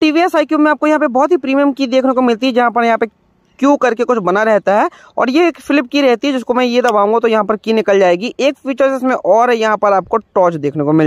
TVS आई में आपको यहाँ पे बहुत ही प्रीमियम की देखने को मिलती है जहाँ पर यहाँ पे क्यू करके कुछ बना रहता है और ये एक फ्लिप की रहती है जिसको मैं ये दबाऊंगा तो यहाँ पर की निकल जाएगी एक फीचर इसमें और यहाँ पर आपको टॉर्च देखने को मिल जाए